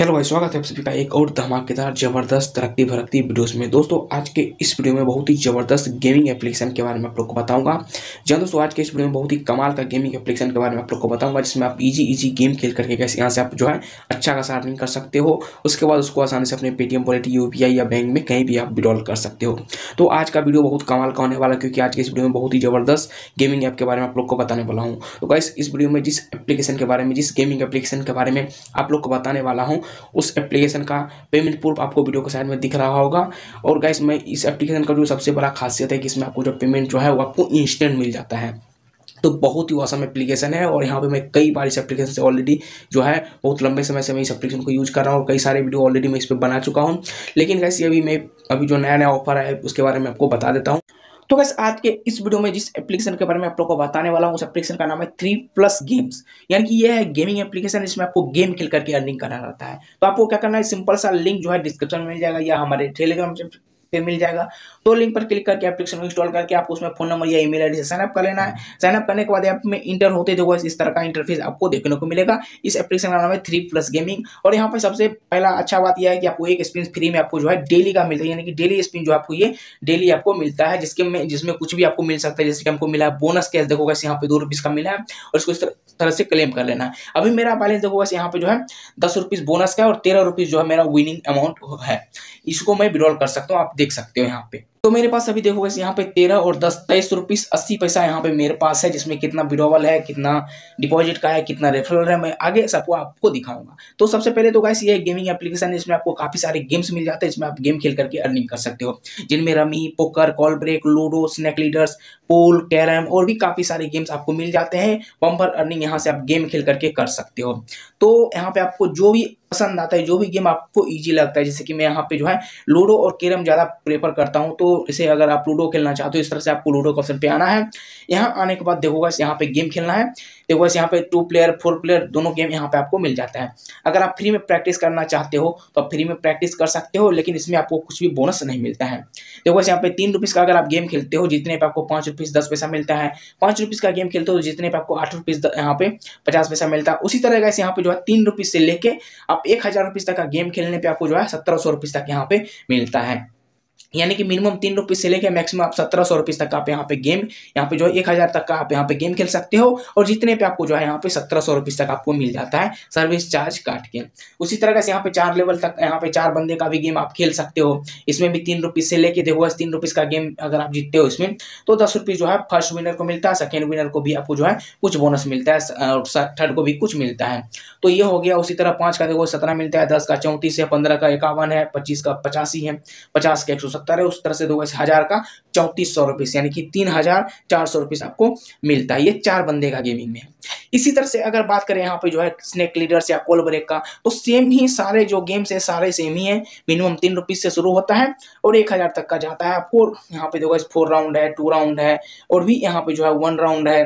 hello भाई स्वागत है आप सभी का एक और धमाकेदार जबरदस्त तरक्की भरकती वीडियोस में दोस्तों आज के इस वीडियो में बहुत ही जबरदस्त गेमिंग एप्लीकेशन के बारे में आप लोग को बताऊंगा जहाँ दोस्तों आज के इस वीडियो में बहुत ही कमाल का गेमिंग एप्लीकेशन के बारे में आप लोग को बताऊंगा जिसमें आप इजी इजी गेम खेल करके कैसे यहाँ से आप जो है अच्छा खासा अर्निंग कर सकते हो उसके बाद उसको आसानी से अपने पेटीएम वॉलेट यू या बैंक में कहीं भी आप विड्रॉल कर सकते हो तो आज का वीडियो बहुत कमाल का होने वाला क्योंकि आज के इस वीडियो में बहुत ही जबरदस्त गेमिंग ऐप के बारे में आप लोग को बताने वाला हूँ तो कैसे इस वीडियो में जिस एप्लीकेशन के बारे में जिस गेमिंग एप्लीकेशन के बारे में आप लोग को बताने वाला हूँ उस एप्लीकेशन का पेमेंट प्रूफ आपको वीडियो के साइड में दिख रहा होगा और गाइस मैं इस एप्लीकेशन का जो सबसे बड़ा खासियत है कि इसमें आपको जो पेमेंट जो है वो आपको इंस्टेंट मिल जाता है तो बहुत ही औसम एप्लीकेशन है और यहाँ पे मैं कई बार इस एप्लीकेशन से ऑलरेडी जो है बहुत लंबे समय से मैं इस एप्लीकेशन को यूज़ कर रहा हूँ और कई सारे वीडियो ऑलरेडी मैं इस पर बना चुका हूँ लेकिन कैसे अभी मैं अभी जो नया नया ऑफर है उसके बारे में आपको बता देता हूँ तो बस आज के इस वीडियो में जिस एप्लीकेशन के बारे में आप लोग को बताने वाला हूँ उस एप्लीकेशन का नाम है थ्री प्लस गेम्स यानी कि यह है गेमिंग एप्लीकेशन इसमें आपको गेम खेल करके अर्निंग करा रहता है तो आपको क्या करना है सिंपल सा लिंक जो है डिस्क्रिप्शन में मिल जाएगा या हमारे टेलीग्राम पे मिल जाएगा तो लिंक पर क्लिक करके एप्लीकेशन को इंस्टॉल करके आपको उसमें फोन नंबर या ईमेल आईडी से साइनअप कर लेना है साइनअप करने के बाद ऐप में इंटर होते देखो इस तरह का इंटरफेस आपको देखने को मिलेगा इस एप्लीकेशन का नाम है थ्री प्लस गेमिंग और यहाँ पर सबसे पहला अच्छा बात यह है कि आपको एक स्पिन फ्री में आपको जो है डेली का मिलता है यानी कि डेली स्पिन जो आपको ये डेली आपको मिलता है जिसके में जिसमें कुछ भी आपको मिल सकता है जैसे कि हमको मिला है बोनस कैश देखो कैसे यहाँ पे दो रुपीज़ का मिला है और इसको इस तरह से क्लेम कर लेना है अभी मेरा बैलेंस देखो कैसे यहाँ पे जो है दस रुपीज़ बोनस का और तेरह रुपीज़ जो है मेरा विनिंग अमाउंट है इसको मैं विड्रॉल कर सकता हूँ आप देख सकते हो यहाँ पे तो मेरे पास अभी देखो यहाँ पे तेरह और दस तेईस रुपीस अस्सी पैसा यहाँ पे मेरे पास है जिसमें कितना विड्रोवल है कितना डिपॉजिट का है कितना रेफरल है मैं आगे सबको आपको दिखाऊंगा तो सबसे पहले तो गाइस ये गेमिंग एप्लीकेशन है जिसमें आपको काफी सारे गेम्स मिल जाते हैं जिसमें आप गेम खेल करके अर्निंग कर सकते हो जिनमें rummy poker call break ludo snake ladders pool carrom और भी काफी सारे गेम्स आपको मिल जाते हैं पंपर अर्निंग यहाँ से आप गेम खेल करके कर सकते हो तो यहाँ पे आपको जो भी पसंद आता है जो भी गेम आपको ईजी लगता है जैसे कि मैं यहाँ पे जो है लूडो और कैरम ज़्यादा प्रेफर करता हूँ तो इसे अगर आप लूडो खेलना चाहते हो इस तरह से आपको लूडो के ऑप्शन पे आना है यहाँ आने के बाद देखोगा यहाँ पे गेम खेलना है देखो बस यहाँ पे टू प्लेयर फोर प्लेयर दोनों गेम यहाँ पे आपको मिल जाता है अगर आप फ्री में प्रैक्टिस करना चाहते हो तो आप फ्री में प्रैक्टिस कर सकते हो लेकिन इसमें आपको कुछ भी बोनस नहीं मिलता है देखो बस यहाँ पे तीन रुपीज़ का अगर आप गेम खेलते हो जितने पे आपको पाँच रुपीज़ दस पैसा मिलता है पाँच रुपीज़ का गेम खेलते हो तो जितने पे आपको आठ रुपीज़ यहाँ पे पचास पैसा मिलता है उसी तरह का यहाँ पे जो है तीन रुपीज़ से लेके आप एक हज़ार रुपीज़ तक का गेम खेलने पर आपको जो है सत्रह सौ रुपीज़ तक यहाँ पे मिलता है यानी कि मिनिमम तीन रुपीज से लेकर मैक्सिमम आप सत्रह सौ रुपीज तक आप यहाँ पे गेम यहाँ पे जो है एक हज़ार तक का आप यहाँ पे गेम खेल सकते हो और जितने पे आपको जो है यहाँ पे सत्रह सौ रुपीज तक आपको मिल जाता है सर्विस चार्ज काट के उसी तरह से यहाँ पे चार लेवल तक यहाँ पे चार बंदे का भी गेम आप खेल सकते हो इसमें भी तीन रुपीज से लेके देखो बस तीन रुपीज का गेम अगर आप जीतते हो इसमें तो दस रुपीज जो है फर्स्ट विनर को मिलता है सेकेंड विनर को भी आपको जो है कुछ बोनस मिलता है और थर्ड को भी कुछ मिलता है तो ये हो गया उसी तरह पाँच का देखो सत्रह मिलता है दस का चौंतीस है पंद्रह का इक्यावन है पच्चीस का पचासी है पचास का एक सत्तर है उस तरह से दो दोगे हज़ार का चौंतीस सौ रुपीस यानी कि तीन हज़ार चार सौ रुपीस आपको मिलता है ये चार बंदे का गेमिंग में इसी तरह से अगर बात करें यहाँ पे जो है स्नेक लीडर्स या कोल ब्रेक का तो सेम ही सारे जो गेम्स हैं सारे सेम ही है मिनिमम तीन रुपीज़ से शुरू होता है और एक हज़ार तक का जाता है आपको यहाँ पे दो दोगे फोर राउंड है टू राउंड है और भी यहाँ पे जो है वन राउंड है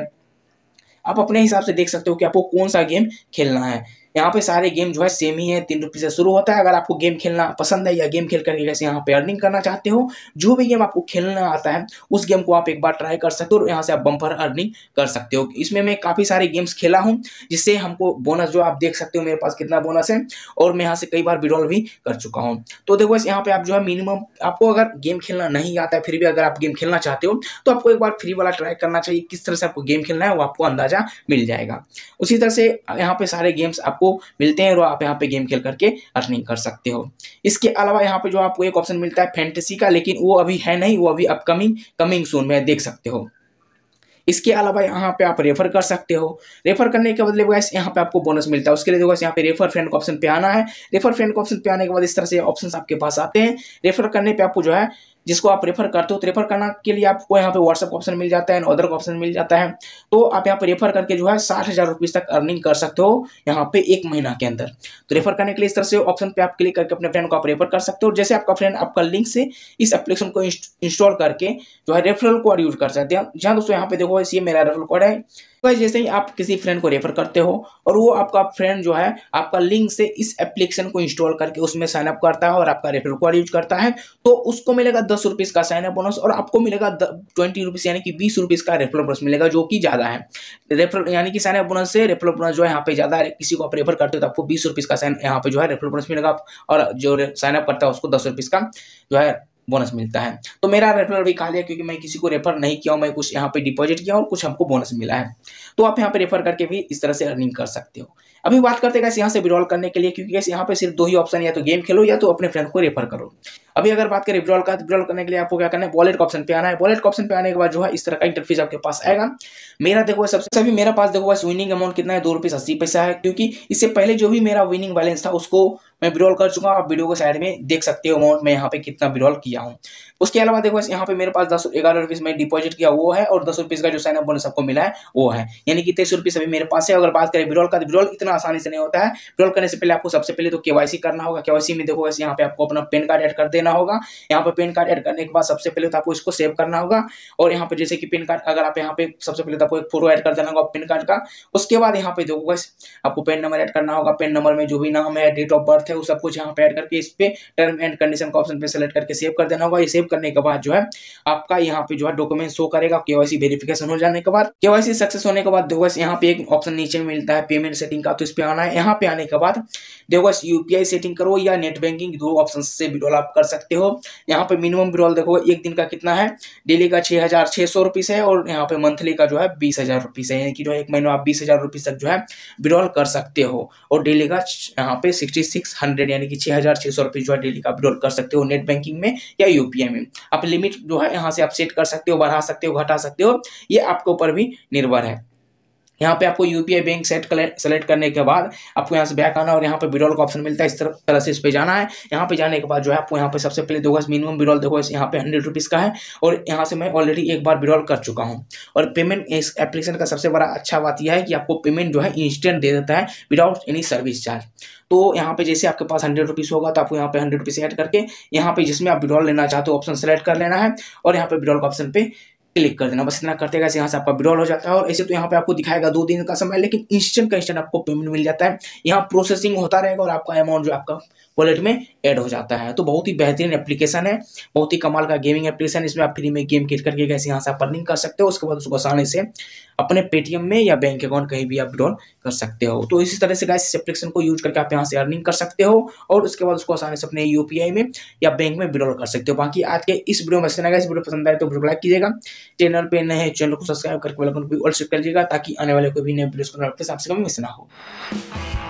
आप अपने हिसाब से देख सकते हो कि आपको कौन सा गेम खेलना है यहाँ पे सारे गेम जो है सेम ही है तीन रुपये से शुरू होता है अगर आपको गेम खेलना पसंद है या गेम खेल करके कैसे यहाँ पे अर्निंग करना चाहते हो जो भी गेम आपको खेलना आता है उस गेम को आप एक बार ट्राई कर सकते हो और यहाँ से आप बम्पर अर्निंग कर सकते हो इसमें मैं काफ़ी सारे गेम्स खेला हूँ जिससे हमको बोनस जो आप देख सकते हो मेरे पास कितना बोनस है और मैं यहाँ से कई बार विड्रॉल भी कर चुका हूँ तो देखो यहाँ पर आप जो है मिनिमम आपको अगर गेम खेलना नहीं आता है फिर भी अगर आप गेम खेलना चाहते हो तो आपको एक बार फ्री वाला ट्राई करना चाहिए किस तरह से आपको गेम खेलना है वो आपको अंदाजा मिल जाएगा उसी तरह से यहाँ पे सारे गेम्स आपको आपको मिलते हैं और आप यहाँ पे गेम खेल करके अर्निंग कर सकते हो इसके अलावा यहाँ पे जो आपको एक ऑप्शन मिलता है फैंटेसी का लेकिन वो अभी है नहीं वो अभी अपकमिंग कमिंग सून में देख सकते हो इसके अलावा यहाँ पे आप रेफर कर सकते हो रेफर करने के बदले वैसे यहाँ पे आपको बोनस मिलता है उसके लिए देखो यहाँ पे रेफर फ्रेंड का ऑप्शन पे आना है रेफर फ्रेंड का ऑप्शन पे आने के बाद इस तरह से ऑप्शंस आपके पास आते हैं रेफर करने पे आपको जो है जिसको आप रेफर करते हो तो रेफर करना के लिए आपको यहाँ पे व्हाट्सअप का ऑप्शन मिल जाता है अदर का ऑप्शन मिल जाता है तो आप यहाँ पे रेफर करके जो है साठ हज़ार रुपीज़ तक अर्निंग कर सकते हो यहाँ पे एक महीना के अंदर तो रेफर करने के लिए इस तरह से ऑप्शन पे आप क्लिक करके अपने फ्रेंड को आप रेफर कर सकते हो जैसे आपका फ्रेंड आपका लिंक से इस एप्लीकेशन को इंस्टॉल करके जो है रेफरल कोड यूज कर सकते हैं जहाँ दोस्तों यहाँ पे देखो ये मेरा रेफरल कोड है गाइस जैसे ही आप किसी फ्रेंड को रेफर करते हो और वो आपका फ्रेंड जो है आपका लिंक से इस एप्लीकेशन को इंस्टॉल करके उसमें साइनअप करता है और आपका रेफर कोड यूज करता है तो उसको मिलेगा दस रुपीज़ का साइनअप बोनस और आपको मिलेगा ट्वेंटी रुपीज़ यानी कि बीस रुपीज़ का रेफर बोनस मिलेगा जो कि ज़्यादा है रेफर यानी कि साइनअप बोनस से रेफर बोनस जो है यहाँ पे ज़्यादा है किसी को आप रेफर करते हो तो आपको बीस रुपीज़ का साइन यहाँ पे जो है रेफर बोनस मिलेगा और जो साइनअप करता है उसको दस रुपीज़ का जो है बोनस मिलता है तो मेरा रेफरल भी कहा है क्योंकि मैं किसी को रेफर नहीं किया मैं कुछ यहाँ पे डिपॉजिट किया और कुछ हमको बोनस मिला है तो आप यहाँ पे रेफर करके भी इस तरह से अर्निंग कर सकते हो अभी बात करते हैं कैसे यहाँ से विड्रॉल करने के लिए क्योंकि कैसे यहाँ पे सिर्फ दो ही ऑप्शन या तो गेम खेलो या तो अपने फ्रेंड को रेफर करो अभी अगर बात करें विड्रॉल का विड्रॉल तो करने के लिए आपको क्या करना है वॉलेट ऑप्शन पे आना है वॉलेट ऑप्शन पे आने के बाद जो है इस तरह का इंटरफेस आपके पास आएगा मेरा देखो सबसे अभी मेरा पास देखो विनिंग अमाउंट कितना है दो रुपये अस्सी पैसा है क्योंकि इससे पहले जो भी मेरा विनिंग बैलेंस था उसको मैं विड्रॉल कर चुका हूँ आप वीडियो के साइड में देख सकते हो अमाउंट मैं यहाँ पे कितना विड्रॉल किया हूँ उसके अलावा देखो यहाँ पे मेरे पास दस ग्यारह रुपीज़ में डिपॉजिट किया वो है और दस रुपीज़ का जो साइन अप बोनस सबको मिला है वो है यानी कि तेईस रुपीज़ अभी मेरे पास है अगर बात करें विड्रॉल का विड्रॉल तो इतना आसानी से नहीं होता है विड्रॉल करने से पहले आपको सबसे पहले तो केवासी करना होगा केवासी में देखो यहाँ पे आपको अपना पेन कार्ड एड कर देना लेना होगा यहाँ पर पेन कार्ड एड करने के बाद सबसे पहले तो आपको इसको सेव करना होगा और यहाँ पर जैसे कि पेन कार्ड अगर आप यहाँ पे सबसे पहले तो आपको एक फोटो ऐड कर देना होगा पेन कार्ड का उसके बाद यहाँ पे देखो बस आपको पेन नंबर ऐड करना होगा पेन नंबर में जो भी नाम है डेट ऑफ बर्थ है वो सब कुछ यहाँ पे ऐड करके इस पे टर्म एंड कंडीशन का ऑप्शन पे सेलेक्ट करके सेव कर देना होगा ये सेव करने के बाद जो है आपका यहाँ पे जो है डॉक्यूमेंट शो करेगा केवाईसी वेरिफिकेशन हो जाने के बाद केवाईसी सक्सेस होने के बाद देखो यहाँ पे एक ऑप्शन नीचे मिलता है पेमेंट सेटिंग का तो इस पे आना है यहाँ पे आने के बाद देखो यूपीआई सेटिंग करो या नेट बैंकिंग दो ऑप्शन से विड्रॉल आप कर सकते सकते हो यहाँ पे मिनिमम विड्रॉल देखो एक दिन का कितना है डेली का छः हज़ार छः सौ रुपीज़ है और यहाँ पे मंथली का जो है बीस हज़ार रुपीज़ है यानी कि जो है एक महीना आप बीस हज़ार रुपीज़ तक जो है विड्रॉल कर सकते हो और डेली का यहाँ पे सिक्सटी सिक्स हंड्रेड यानी कि छः हज़ार छः सौ रुपीज़ जो है डेली का विड्रॉल कर सकते हो नेट बैंकिंग में या यू में आप लिमिट जो है यहाँ से आप सेट कर सकते हो बढ़ा सकते हो घटा सकते हो ये आपके ऊपर भी निर्भर है यहाँ पे आपको यूपीआई बैंक सेट सेलेक्ट करने के बाद आपको यहाँ से बैक आना और यहाँ पे विड्रॉल का ऑप्शन मिलता है इस तरह तरह से इस पे जाना है यहाँ पे जाने के बाद जो है आपको यहाँ पे सबसे पहले देखो मिनिमम विड्रॉल देखो यहाँ पे हंड्रेड रुपीज़ का है और यहाँ से मैं ऑलरेडी एक बार विड्रॉल कर चुका हूँ और पेमेंट इस एप्लीकेशन का सबसे बड़ा अच्छा बात यह है कि आपको पेमेंट जो है इंस्टेंट दे देता है विदाउट एनी सर्विस चार्ज तो यहाँ पे जैसे आपके पास हंड्रेड रुपीज़ होगा तो आपको यहाँ पे हंड्रेड रुपीज़ ऐड करके यहाँ पे जिसमें आप विड्रॉल लेना चाहते हो ऑप्शन सेलेक्ट कर लेना है और यहाँ पे विड्रॉल का ऑप्शन पे क्लिक कर देना बस इतना करते कैसे यहाँ से आपका विड्रॉल हो जाता है और ऐसे तो यहाँ पे आपको दिखाएगा दो दिन का समय लेकिन इंस्टेंट का इंस्टेंट आपको पेमेंट मिल जाता है यहाँ प्रोसेसिंग होता रहेगा और आपका अमाउंट जो आपका वॉलेट में ऐड हो जाता है तो बहुत ही बेहतरीन एप्लीकेशन है बहुत ही कमाल का गेमिंग एप्लीकेशन इसमें आप फ्री में गेम खेल करके कैसे यहाँ से आप अर्निंग कर सकते हो उसके बाद उसको आसानी से अपने पेटीएम में या बैंक अकाउंट कहीं भी आप ड्रॉन कर सकते हो तो इसी तरह से गैस इस एप्लीकेशन को यूज करके आप यहाँ से अर्निंग कर सकते हो और उसके बाद उसको आसानी से अपने यू में या बैंक में विड्रॉल कर सकते हो बाकी आज के इस वीडियो में सुना इस वीडियो पसंद आए तो वीडियो लाइक कीजिएगा चैनल पर नए चैनल को सब्सक्राइब करके बेल आइकन भी ऑल सेट कर लीजिएगा ताकि आने वाले कोई भी नए वीडियोस को आपके मिस ना हो